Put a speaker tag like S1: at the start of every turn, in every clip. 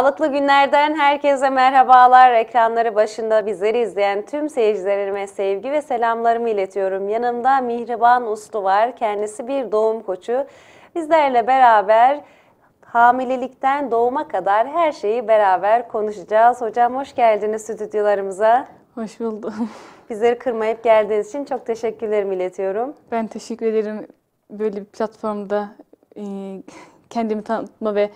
S1: Sağlıklı günlerden herkese merhabalar. Ekranları başında bizleri izleyen tüm seyircilerime sevgi ve selamlarımı iletiyorum. Yanımda Mihriban Uslu var. Kendisi bir doğum koçu. Bizlerle beraber hamilelikten doğuma kadar her şeyi beraber konuşacağız. Hocam hoş geldiniz stüdyolarımıza. Hoş buldum. Bizleri kırmayıp geldiğiniz için çok teşekkürlerimi iletiyorum.
S2: Ben teşekkür ederim böyle bir platformda e, kendimi tanıtma ve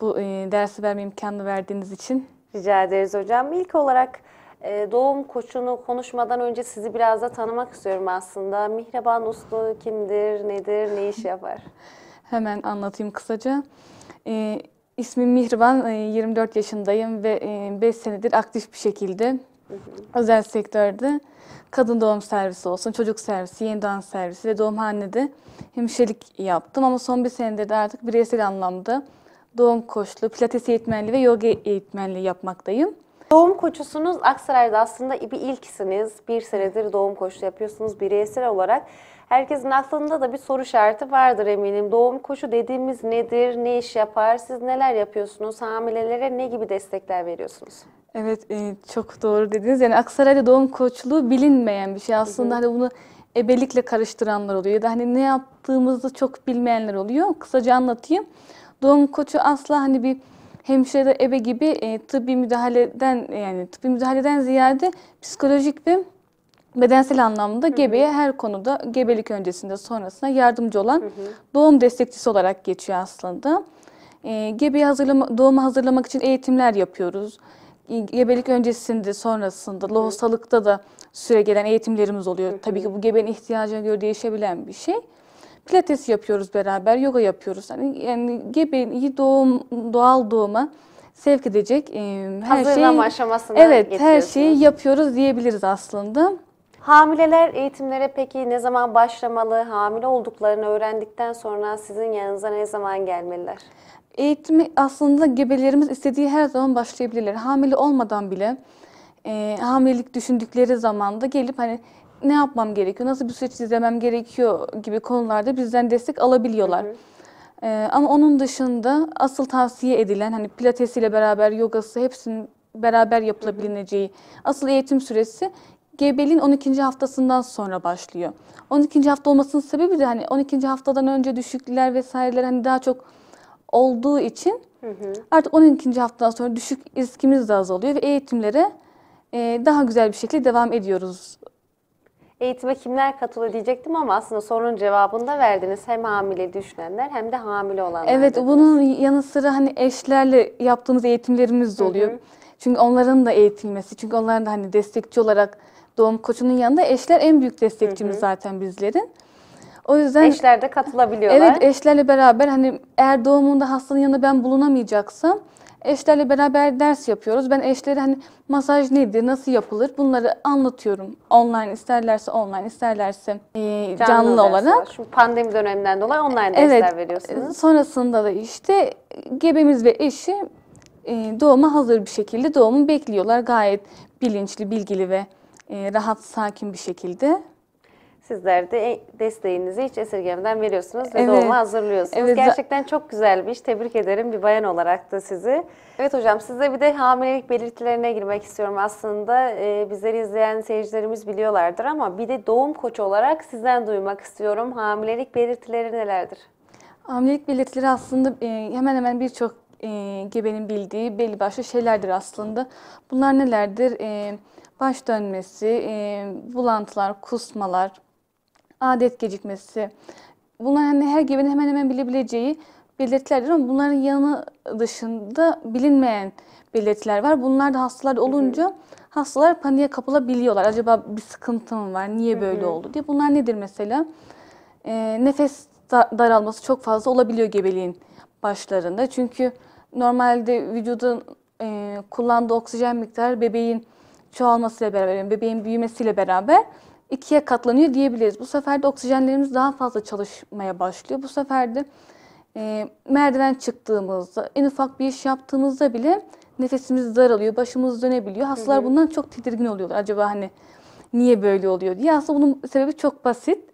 S2: bu e, dersi verme imkanını verdiğiniz için.
S1: Rica ederiz hocam. İlk olarak e, doğum koçunu konuşmadan önce sizi biraz da tanımak istiyorum aslında. Mihraban Uslu kimdir, nedir, ne iş yapar?
S2: Hemen anlatayım kısaca. E, ismim ismim Mihriban, 24 yaşındayım ve 5 senedir aktif bir şekilde Özel sektörde kadın doğum servisi olsun, çocuk servisi, yeni doğan servisi ve doğumhanede hemşirelik yaptım. Ama son bir senedir de artık bireysel anlamda doğum koçlu, pilates eğitmenliği ve yoga eğitmenliği yapmaktayım.
S1: Doğum koçusunuz Aksaray'da aslında bir ilksiniz. Bir senedir doğum koçu yapıyorsunuz bireysel olarak. Herkesin aklında da bir soru işareti vardır eminim. Doğum koçu dediğimiz nedir? Ne iş yapar? Siz neler yapıyorsunuz? Hamilelere ne gibi destekler veriyorsunuz?
S2: Evet, e, çok doğru dediniz. Yani Aksaray'da doğum koçluğu bilinmeyen bir şey. Aslında hani bunu ebelikle karıştıranlar oluyor ya da hani ne yaptığımızı çok bilmeyenler oluyor. Kısaca anlatayım. Doğum koçu asla hani bir hemşire de ebe gibi e, tıbbi müdahaleden yani tıbbi müdahaleden ziyade psikolojik bir bedensel anlamda hı hı. gebeye her konuda gebelik öncesinde sonrasında yardımcı olan hı hı. doğum destekçisi olarak geçiyor aslında. E, gebeyi hazırlama, doğuma hazırlamak için eğitimler yapıyoruz gebelik öncesinde, sonrasında, Hı. lohusalıkta da süre gelen eğitimlerimiz oluyor. Tabii ki bu gebenin ihtiyacına göre değişebilen bir şey. Pilates yapıyoruz beraber, yoga yapıyoruz. Hani, yani, yani gebeyi doğum, doğal doğuma sevk edecek e, her Hazırlama şeyi, Evet, her şeyi yapıyoruz diyebiliriz aslında.
S1: Hamileler eğitimlere peki ne zaman başlamalı? Hamile olduklarını öğrendikten sonra sizin yanınıza ne zaman gelmeliler? Eğitimi
S2: aslında gebelerimiz istediği her zaman başlayabilirler. Hamile olmadan bile e, hamilelik düşündükleri zaman da gelip hani ne yapmam gerekiyor, nasıl bir süreç izlemem gerekiyor gibi konularda bizden destek alabiliyorlar. Hı hı. Ee, ama onun dışında asıl tavsiye edilen hani pilates ile beraber yogası hepsinin beraber yapılabileceği asıl eğitim süresi gebeliğin 12. haftasından sonra başlıyor. 12. hafta olmasının sebebi de hani 12. haftadan önce düşüklükler vesaireler hani daha çok olduğu için hı hı. artık 12. haftadan sonra düşük riskimiz de azalıyor ve eğitimlere e, daha güzel bir şekilde devam ediyoruz.
S1: Eğitime kimler katılıyor diyecektim ama aslında sorunun cevabını da verdiniz. Hem hamile düşünenler hem de hamile olanlar.
S2: Evet dediniz. bunun yanı sıra hani eşlerle yaptığımız eğitimlerimiz de oluyor. Hı hı. Çünkü onların da eğitilmesi, çünkü onların da hani destekçi olarak doğum koçunun yanında eşler en büyük destekçimiz hı hı. zaten bizlerin.
S1: O yüzden eşler de katılabiliyorlar. Evet
S2: eşlerle beraber hani eğer doğumunda hastanın yanında ben bulunamayacaksam eşlerle beraber ders yapıyoruz. Ben eşlere hani masaj nedir, nasıl yapılır bunları anlatıyorum. Online isterlerse online, isterlerse e, canlı, canlı olarak.
S1: Şu pandemi döneminden dolayı online evet, dersler veriyorsunuz. E,
S2: sonrasında da işte e, gebemiz ve eşi e, doğuma hazır bir şekilde doğumu bekliyorlar. Gayet bilinçli, bilgili ve e, rahat, sakin bir şekilde.
S1: Sizler de desteğinizi hiç esirgemeden veriyorsunuz ve evet. doğuma hazırlıyorsunuz. Evet. Gerçekten çok güzel bir iş. Tebrik ederim bir bayan olarak da sizi. Evet hocam size bir de hamilelik belirtilerine girmek istiyorum. Aslında e, bizleri izleyen seyircilerimiz biliyorlardır ama bir de doğum koçu olarak sizden duymak istiyorum. Hamilelik belirtileri nelerdir?
S2: Hamilelik belirtileri aslında e, hemen hemen birçok e, gebenin bildiği belli başlı şeylerdir aslında. Bunlar nelerdir? E, baş dönmesi, e, bulantılar, kusmalar, adet gecikmesi. Bunlar hani her gebenin hemen hemen bilebileceği belirtilerdir ama bunların yanı dışında bilinmeyen belirtiler var. Bunlar da hastalar olunca Hı-hı. hastalar paniğe kapılabiliyorlar. Acaba bir sıkıntı mı var? Niye böyle Hı-hı. oldu diye. Bunlar nedir mesela? E, nefes daralması çok fazla olabiliyor gebeliğin başlarında. Çünkü normalde vücudun e, kullandığı oksijen miktarı bebeğin çoğalmasıyla beraber, bebeğin büyümesiyle beraber ikiye katlanıyor diyebiliriz. Bu sefer de oksijenlerimiz daha fazla çalışmaya başlıyor. Bu sefer de e, merdiven çıktığımızda, en ufak bir iş yaptığımızda bile nefesimiz daralıyor, başımız dönebiliyor. Hastalar hı hı. bundan çok tedirgin oluyorlar. Acaba hani niye böyle oluyor diye. Aslında bunun sebebi çok basit.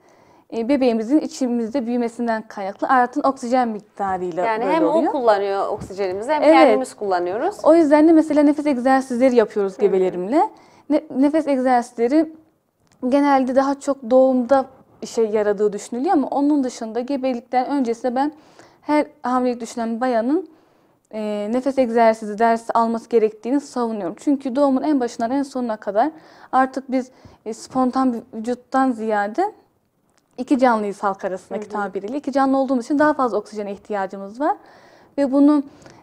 S2: E, bebeğimizin içimizde büyümesinden kaynaklı artan oksijen
S1: miktarıyla yani böyle hem o kullanıyor oksijenimizi hem evet. kendimiz kullanıyoruz. O yüzden
S2: de mesela nefes egzersizleri yapıyoruz hı hı. gebelerimle. nefes egzersizleri genelde daha çok doğumda işe yaradığı düşünülüyor ama onun dışında gebelikten öncesinde ben her hamilelik düşünen bayanın e, nefes egzersizi dersi alması gerektiğini savunuyorum. Çünkü doğumun en başından en sonuna kadar artık biz e, spontan bir vücuttan ziyade iki canlıyız halk arasındaki hı hı. tabiriyle. İki canlı olduğumuz için daha fazla oksijene ihtiyacımız var. Ve bunu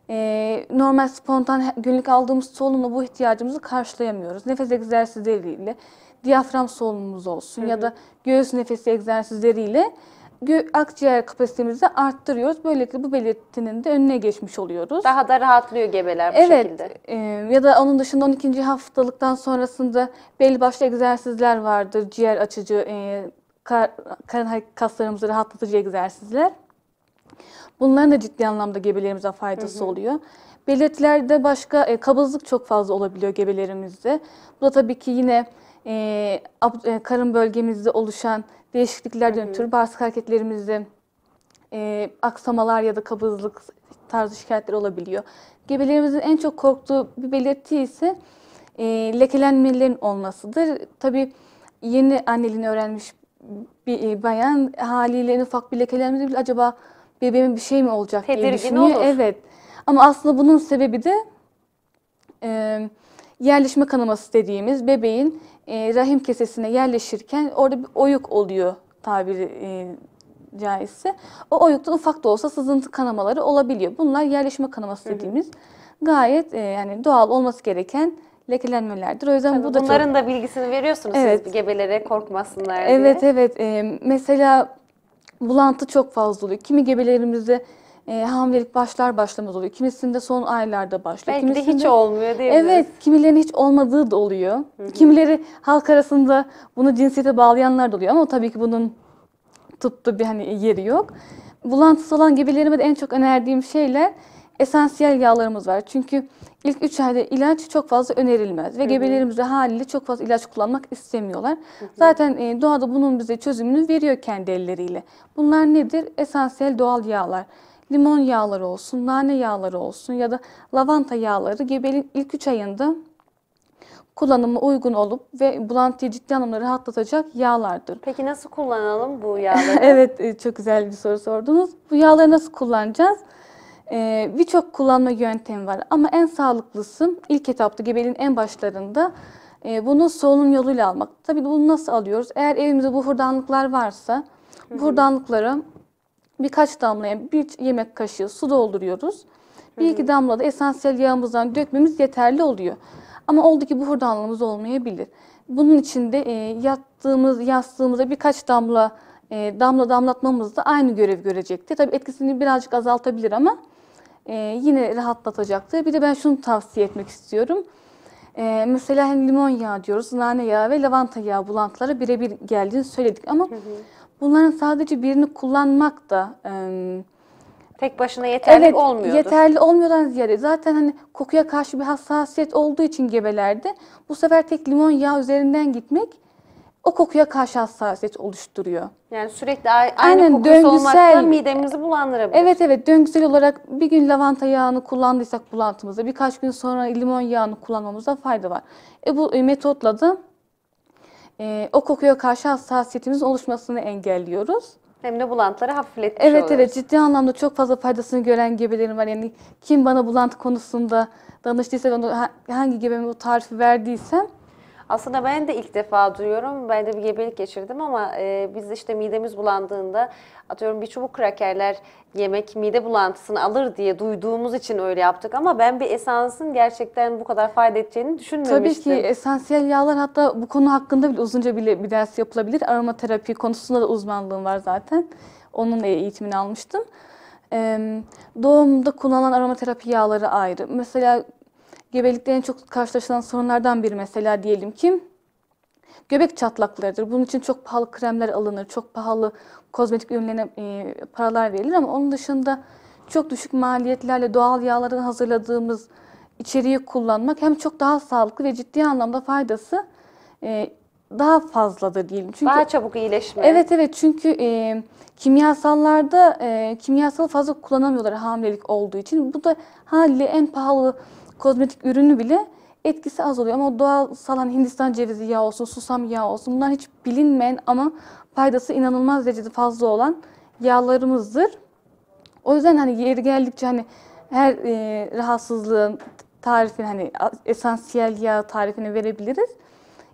S2: e, normal spontan günlük aldığımız solunumla bu ihtiyacımızı karşılayamıyoruz. Nefes egzersizleriyle, diyafram solunumumuz olsun hı hı. ya da göğüs nefesi egzersizleriyle akciğer kapasitemizi arttırıyoruz. Böylelikle bu belirtinin de önüne geçmiş oluyoruz.
S1: Daha da rahatlıyor gebeler bu evet, şekilde.
S2: Evet. ya da onun dışında 12. haftalıktan sonrasında belli başlı egzersizler vardır. Ciğer açıcı, e, kar, karın kaslarımızı rahatlatıcı egzersizler. Bunların da ciddi anlamda gebelerimize faydası hı hı. oluyor. Belirtilerde başka e, kabızlık çok fazla olabiliyor gebelerimizde. Bu da tabii ki yine ee, e, karın bölgemizde oluşan değişikliklerden ötürü bağırsak hareketlerimizde e, aksamalar ya da kabızlık tarzı şikayetler olabiliyor. Gebelerimizin en çok korktuğu bir belirti ise e, lekelenmelerin olmasıdır. Tabii yeni anneliğini öğrenmiş bir e, bayan haliyle en ufak bir lekelenmesi bile acaba bebeğimin bir şey mi olacak Tedirgin diye düşünüyor. Olur. Evet. Ama aslında bunun sebebi de e, yerleşme kanaması dediğimiz bebeğin e, rahim kesesine yerleşirken orada bir oyuk oluyor tabiri e, caizse. O oyukta ufak da olsa sızıntı kanamaları olabiliyor. Bunlar yerleşme kanaması dediğimiz gayet e, yani doğal olması gereken lekelenmelerdir. O yüzden Tabii bu da bunların çok...
S1: da bilgisini veriyorsunuz evet. siz gebelere korkmasınlar diye. Evet
S2: evet. E, mesela bulantı çok fazla oluyor. Kimi gebelerimizde e, hamilelik başlar başlamaz oluyor. Kimisinde son aylarda başlıyor. Belki kimisinde, de hiç olmuyor değil mi? Evet, kimilerinin hiç olmadığı da oluyor. Kimileri halk arasında bunu cinsiyete bağlayanlar da oluyor ama tabii ki bunun tıpta bir hani yeri yok. Bulantısı olan gebelerime de en çok önerdiğim şeyler esansiyel yağlarımız var. Çünkü ilk 3 ayda ilaç çok fazla önerilmez ve gebelerimiz de haliyle çok fazla ilaç kullanmak istemiyorlar. Hı hı. Zaten e, doğada bunun bize çözümünü veriyor kendi elleriyle. Bunlar nedir? Esansiyel doğal yağlar limon yağları olsun, nane yağları olsun ya da lavanta yağları gebeliğin ilk 3 ayında kullanımı uygun olup ve bulantıyı ciddi anlamda rahatlatacak yağlardır. Peki nasıl kullanalım bu yağları? evet e, çok güzel bir soru sordunuz. Bu yağları nasıl kullanacağız? Ee, Birçok kullanma yöntemi var ama en sağlıklısı ilk etapta gebelin en başlarında e, bunu solunum yoluyla almak. Tabii bunu nasıl alıyoruz? Eğer evimizde buhurdanlıklar varsa buhurdanlıkları birkaç damlaya bir yemek kaşığı su dolduruyoruz. Bir iki damla da esansiyel yağımızdan dökmemiz yeterli oluyor. Ama oldu ki buhurdanlığımız olmayabilir. Bunun için de e, yattığımız, yastığımıza birkaç damla e, damla damlatmamız da aynı görev görecektir. Tabii etkisini birazcık azaltabilir ama e, yine rahatlatacaktır. Bir de ben şunu tavsiye etmek istiyorum. E, mesela hani limon yağı diyoruz, nane yağı ve lavanta yağı bulantıları birebir geldiğini söyledik ama... Hı hı bunların sadece birini kullanmak da e,
S1: tek başına yeterli evet, olmuyordu. Yeterli olmuyordan
S2: ziyade zaten hani kokuya karşı bir hassasiyet olduğu için gebelerde bu sefer tek limon yağı üzerinden gitmek o kokuya karşı hassasiyet oluşturuyor.
S1: Yani sürekli aynı Aynen, kokusu döngüsel, olmaktan midemizi bulandırabilir. Evet
S2: evet döngüsel olarak bir gün lavanta yağını kullandıysak bulantımızda birkaç gün sonra limon yağını kullanmamızda fayda var. E bu e, metotla da e, o kokuya karşı hassasiyetimiz oluşmasını engelliyoruz. Hem de bulantıları hafifletmiş Evet oluyoruz. evet ciddi anlamda çok fazla faydasını gören gebelerim var. Yani kim bana bulant konusunda danıştıysa, hangi gebeme bu tarifi verdiysem
S1: aslında ben de ilk defa duyuyorum. Ben de bir gebelik geçirdim ama e, biz işte midemiz bulandığında atıyorum bir çubuk krakerler yemek mide bulantısını alır diye duyduğumuz için öyle yaptık. Ama ben bir esansın gerçekten bu kadar fayda edeceğini düşünmemiştim. Tabii ki
S2: esansiyel yağlar hatta bu konu hakkında bile uzunca bile bir ders yapılabilir. Aromaterapi konusunda da uzmanlığım var zaten. Onun eğitimini almıştım. Ee, doğumda kullanılan aromaterapi yağları ayrı. Mesela gebelikte en çok karşılaşılan sorunlardan biri mesela diyelim ki göbek çatlaklarıdır. Bunun için çok pahalı kremler alınır, çok pahalı kozmetik ürünlerine e, paralar verilir ama onun dışında çok düşük maliyetlerle doğal yağların hazırladığımız içeriği kullanmak hem çok daha sağlıklı ve ciddi anlamda faydası e, daha fazladır diyelim. Çünkü, daha çabuk
S1: iyileşme. Evet
S2: evet çünkü e, kimyasallarda e, kimyasalı fazla kullanamıyorlar hamilelik olduğu için. Bu da haliyle en pahalı kozmetik ürünü bile etkisi az oluyor. Ama doğal salan Hindistan cevizi yağı olsun, susam yağı olsun bunlar hiç bilinmeyen ama faydası inanılmaz derecede fazla olan yağlarımızdır. O yüzden hani yeri geldikçe hani her e, rahatsızlığın tarifini hani esansiyel yağ tarifini verebiliriz.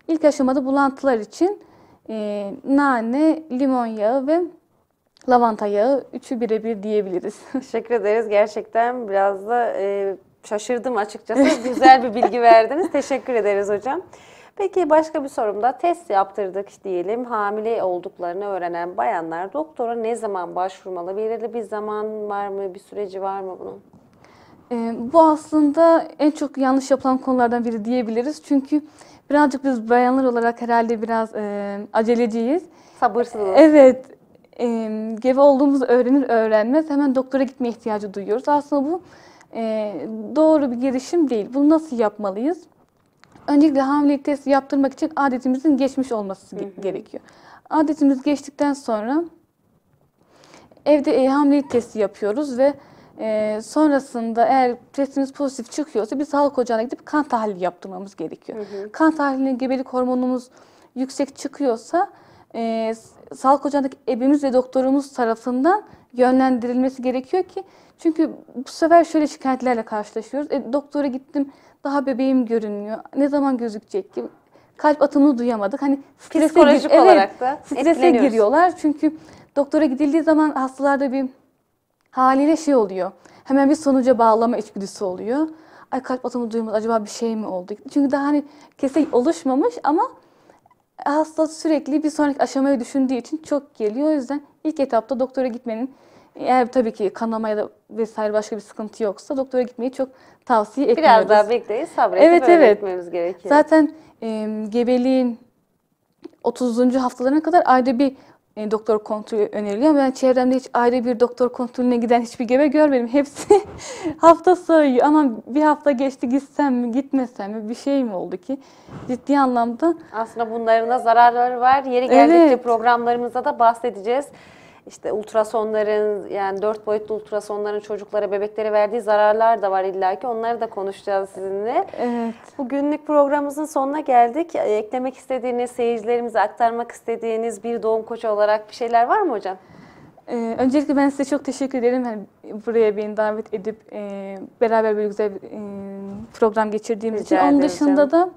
S2: İlk aşamada bulantılar için e, nane, limon yağı ve lavanta yağı
S1: üçü birebir diyebiliriz. Teşekkür ederiz. Gerçekten biraz da e, şaşırdım açıkçası. Güzel bir bilgi verdiniz. Teşekkür ederiz hocam. Peki başka bir sorum da test yaptırdık diyelim. Hamile olduklarını öğrenen bayanlar doktora ne zaman başvurmalı? Belirli bir zaman var mı? Bir süreci var mı bunun?
S2: E, bu aslında en çok yanlış yapılan konulardan biri diyebiliriz. Çünkü birazcık biz bayanlar olarak herhalde biraz e, aceleciyiz. Sabırsızız. Evet. E, gebe olduğumuzu öğrenir öğrenmez hemen doktora gitme ihtiyacı duyuyoruz. Aslında bu ee, doğru bir girişim değil. Bunu nasıl yapmalıyız? Öncelikle hamilelik testi yaptırmak için adetimizin geçmiş olması hı hı. gerekiyor. Adetimiz geçtikten sonra evde e, hamilelik testi yapıyoruz ve e, sonrasında eğer testimiz pozitif çıkıyorsa bir sağlık ocağına gidip kan tahlili yaptırmamız gerekiyor. Hı hı. Kan tahlilinin gebelik hormonumuz yüksek çıkıyorsa e, sağlık ocağındaki ebimiz ve doktorumuz tarafından yönlendirilmesi gerekiyor ki çünkü bu sefer şöyle şikayetlerle karşılaşıyoruz. E, doktora gittim daha bebeğim görünmüyor. Ne zaman gözükecek ki? Kalp atımını duyamadık. Hani strese Psikolojik gir- olarak evet, da strese giriyorlar. Çünkü doktora gidildiği zaman hastalarda bir haliyle şey oluyor. Hemen bir sonuca bağlama içgüdüsü oluyor. Ay kalp atımı duymadı acaba bir şey mi oldu? Çünkü daha hani kesin oluşmamış ama hasta sürekli bir sonraki aşamayı düşündüğü için çok geliyor. O yüzden ilk etapta doktora gitmenin eğer tabii ki kanama ya da vesaire başka bir sıkıntı yoksa doktora gitmeyi çok tavsiye etmiyoruz. Biraz daha bekleyin
S1: sabredip evet, evet. etmemiz gerekiyor. Zaten
S2: e, gebeliğin 30. haftalarına kadar ayrı bir e, doktor kontrolü öneriliyor. Ben çevremde hiç ayrı bir doktor kontrolüne giden hiçbir gebe görmedim. Hepsi hafta sayıyor. Ama bir hafta geçti gitsem mi gitmesem mi bir şey mi oldu ki? Ciddi anlamda.
S1: Aslında bunların da zararları var. Yeri geldikçe evet. programlarımızda da bahsedeceğiz işte ultrasonların yani dört boyutlu ultrasonların çocuklara, bebeklere verdiği zararlar da var illaki. Onları da konuşacağız sizinle. Evet. Bu günlük programımızın sonuna geldik. E, eklemek istediğiniz, seyircilerimize aktarmak istediğiniz bir doğum koçu olarak bir şeyler var mı hocam?
S2: Ee, öncelikle ben size çok teşekkür ederim. Yani buraya beni davet edip e, beraber böyle güzel e, program geçirdiğimiz Rica için. Onun dışında canım. da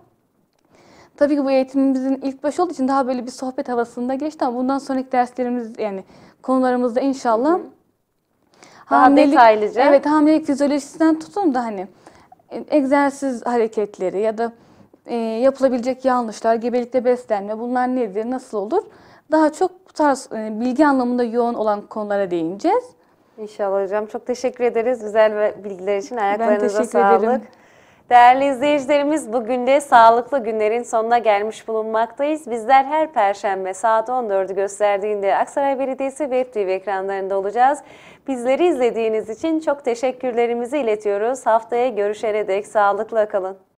S2: Tabii ki bu eğitimimizin ilk başı olduğu için daha böyle bir sohbet havasında geçti ama bundan sonraki derslerimiz yani konularımızda inşallah daha hamilelik, detaylıca. Evet hamilelik fizyolojisinden tutun da hani e, egzersiz hareketleri ya da e, yapılabilecek yanlışlar, gebelikte beslenme bunlar nedir, nasıl olur? Daha çok bu tarz e, bilgi anlamında yoğun olan konulara değineceğiz.
S1: İnşallah hocam. Çok teşekkür ederiz. Güzel ve bilgiler için ayaklarınıza ben teşekkür sağlık. Ederim. Değerli izleyicilerimiz bugün de sağlıklı günlerin sonuna gelmiş bulunmaktayız. Bizler her perşembe saat 14'ü gösterdiğinde Aksaray Belediyesi Web TV ekranlarında olacağız. Bizleri izlediğiniz için çok teşekkürlerimizi iletiyoruz. Haftaya görüşene dek sağlıkla kalın.